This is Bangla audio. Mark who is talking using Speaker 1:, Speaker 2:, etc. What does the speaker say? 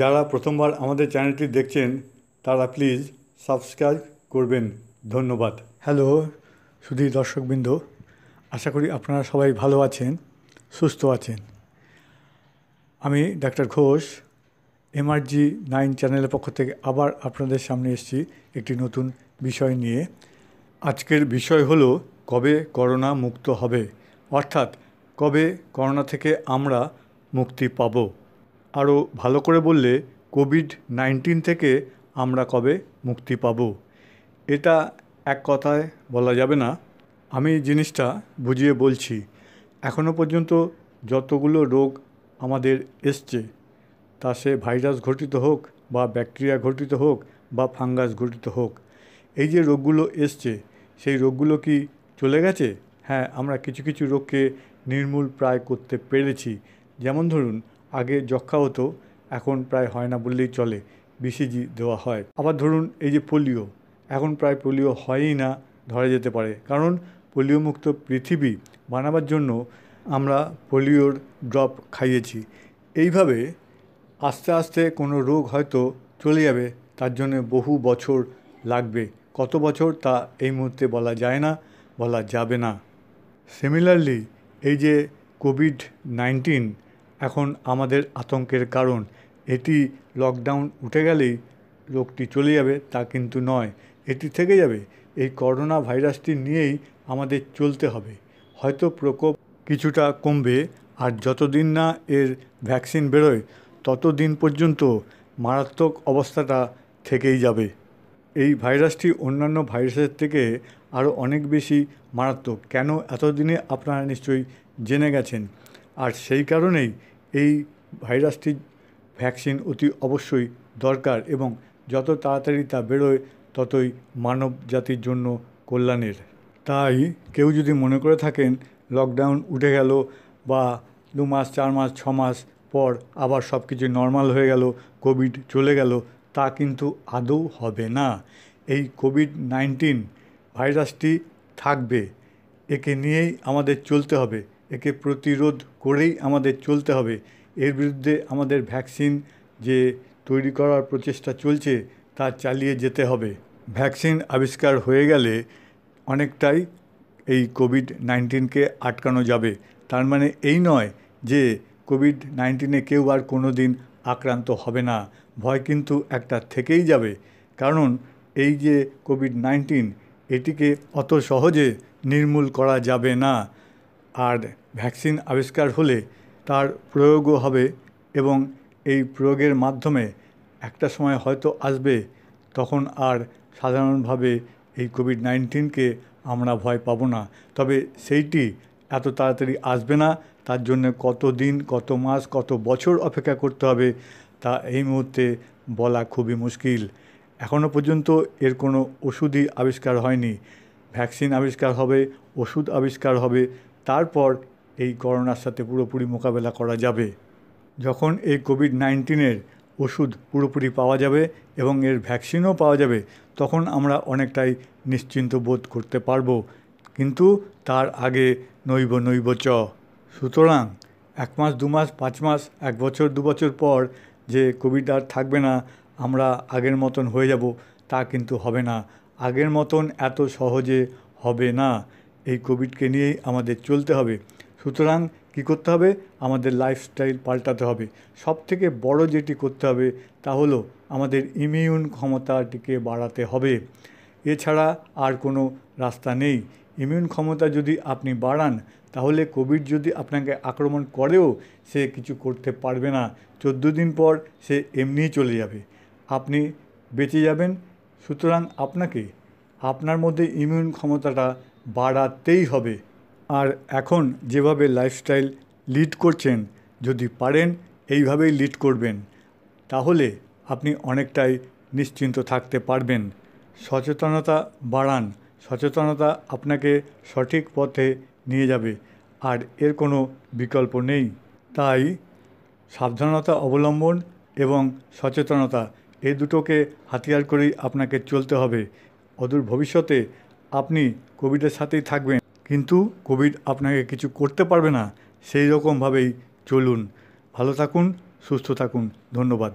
Speaker 1: যারা প্রথমবার আমাদের চ্যানেলটি দেখছেন তারা প্লিজ সাবস্ক্রাইব করবেন ধন্যবাদ হ্যালো সুধীর দর্শকবৃন্দ আশা করি আপনারা সবাই ভালো আছেন সুস্থ আছেন আমি ডাক্তার ঘোষ এমআরজি নাইন চ্যানেলের পক্ষ থেকে আবার আপনাদের সামনে এসেছি একটি নতুন বিষয় নিয়ে আজকের বিষয় হলো কবে করোনা মুক্ত হবে অর্থাৎ কবে করোনা থেকে আমরা মুক্তি পাবো আরও ভালো করে বললে কোভিড নাইন্টিন থেকে আমরা কবে মুক্তি পাব এটা এক কথায় বলা যাবে না আমি জিনিসটা বুঝিয়ে বলছি এখনও পর্যন্ত যতগুলো রোগ আমাদের এসছে তা সে ভাইরাস ঘটিত হোক বা ব্যাকটেরিয়া ঘটিত হোক বা ফাঙ্গাস ঘটিত হোক এই যে রোগগুলো এসছে সেই রোগগুলো কি চলে গেছে হ্যাঁ আমরা কিছু কিছু রোগকে নির্মূল প্রায় করতে পেরেছি যেমন ধরুন আগে যক্ষা হতো এখন প্রায় হয় না বললেই চলে বিসিজি দেওয়া হয় আবার ধরুন এই যে পোলিও এখন প্রায় পোলিও হয়ই না ধরা যেতে পারে কারণ পোলিওমুক্ত পৃথিবী বানাবার জন্য আমরা পোলিওর ড্রপ খাইয়েছি এইভাবে আস্তে আস্তে কোনো রোগ হয়তো চলে যাবে তার জন্য বহু বছর লাগবে কত বছর তা এই মুহূর্তে বলা যায় না বলা যাবে না সিমিলারলি এই যে কোভিড নাইন্টিন এখন আমাদের আতঙ্কের কারণ এটি লকডাউন উঠে গেলেই রোগটি চলে যাবে তা কিন্তু নয় এটি থেকে যাবে এই করোনা ভাইরাসটি নিয়েই আমাদের চলতে হবে হয়তো প্রকোপ কিছুটা কমবে আর যতদিন না এর ভ্যাকসিন বেরোয় ততদিন পর্যন্ত মারাত্মক অবস্থাটা থেকেই যাবে এই ভাইরাসটি অন্যান্য ভাইরাসের থেকে আরও অনেক বেশি মারাত্মক কেন এতদিনে আপনারা নিশ্চয়ই জেনে গেছেন আর সেই কারণেই এই ভাইরাসটির ভ্যাকসিন অতি অবশ্যই দরকার এবং যত তাড়াতাড়ি তা বেরোয় ততই মানব জাতির জন্য কল্যাণের তাই কেউ যদি মনে করে থাকেন লকডাউন উঠে গেল বা দু মাস চার মাস ছ মাস পর আবার সব কিছু নর্মাল হয়ে গেল কোভিড চলে গেল তা কিন্তু আদৌ হবে না এই কোভিড নাইন্টিন ভাইরাসটি থাকবে একে নিয়েই আমাদের চলতে হবে একে প্রতিরোধ করেই আমাদের চলতে হবে এর বিরুদ্ধে আমাদের ভ্যাকসিন যে তৈরি করার প্রচেষ্টা চলছে তা চালিয়ে যেতে হবে ভ্যাকসিন আবিষ্কার হয়ে গেলে অনেকটাই এই কোভিড নাইন্টিনকে আটকানো যাবে তার মানে এই নয় যে কোভিড নাইন্টিনে কেউ আর কোনো দিন আক্রান্ত হবে না ভয় কিন্তু একটা থেকেই যাবে কারণ এই যে কোভিড নাইন্টিন এটিকে অত সহজে নির্মূল করা যাবে না আর ভ্যাকসিন আবিষ্কার হলে তার প্রয়োগও হবে এবং এই প্রয়োগের মাধ্যমে একটা সময় হয়তো আসবে তখন আর সাধারণভাবে এই কোভিড নাইন্টিনকে আমরা ভয় পাবো না তবে সেইটি এত তাড়াতাড়ি আসবে না তার জন্য কত দিন কত মাস কত বছর অপেক্ষা করতে হবে তা এই মুহূর্তে বলা খুবই মুশকিল এখনও পর্যন্ত এর কোনো ওষুধই আবিষ্কার হয়নি ভ্যাকসিন আবিষ্কার হবে ওষুধ আবিষ্কার হবে তারপর এই করোনার সাথে পুরোপুরি মোকাবেলা করা যাবে যখন এই কোভিড নাইন্টিনের ওষুধ পুরোপুরি পাওয়া যাবে এবং এর ভ্যাকসিনও পাওয়া যাবে তখন আমরা অনেকটাই নিশ্চিন্ত বোধ করতে পারবো কিন্তু তার আগে নৈব নৈব চ সুতরাং এক মাস দু মাস পাঁচ মাস এক বছর দু বছর পর যে কোভিড আর থাকবে না আমরা আগের মতন হয়ে যাব তা কিন্তু হবে না আগের মতন এত সহজে হবে না এই কোভিডকে নিয়েই আমাদের চলতে হবে সুতরাং কী করতে হবে আমাদের লাইফস্টাইল পাল্টাতে হবে সব থেকে বড় যেটি করতে হবে তা হলো আমাদের ইমিউন ক্ষমতাটিকে বাড়াতে হবে এছাড়া আর কোনো রাস্তা নেই ইমিউন ক্ষমতা যদি আপনি বাড়ান তাহলে কোভিড যদি আপনাকে আক্রমণ করেও সে কিছু করতে পারবে না চোদ্দ দিন পর সে এমনিই চলে যাবে আপনি বেঁচে যাবেন সুতরাং আপনাকে আপনার মধ্যে ইমিউন ক্ষমতাটা বাড়াতেই হবে আর এখন যেভাবে লাইফস্টাইল লিড করছেন যদি পারেন এইভাবেই লিড করবেন তাহলে আপনি অনেকটাই নিশ্চিন্ত থাকতে পারবেন সচেতনতা বাড়ান সচেতনতা আপনাকে সঠিক পথে নিয়ে যাবে আর এর কোনো বিকল্প নেই তাই সাবধানতা অবলম্বন এবং সচেতনতা এই দুটোকে হাতিয়ার করেই আপনাকে চলতে হবে অদূর ভবিষ্যতে আপনি কোভিডের সাথেই থাকবেন কিন্তু কোভিড আপনাকে কিছু করতে পারবে না সেই রকমভাবেই চলুন ভালো থাকুন সুস্থ থাকুন ধন্যবাদ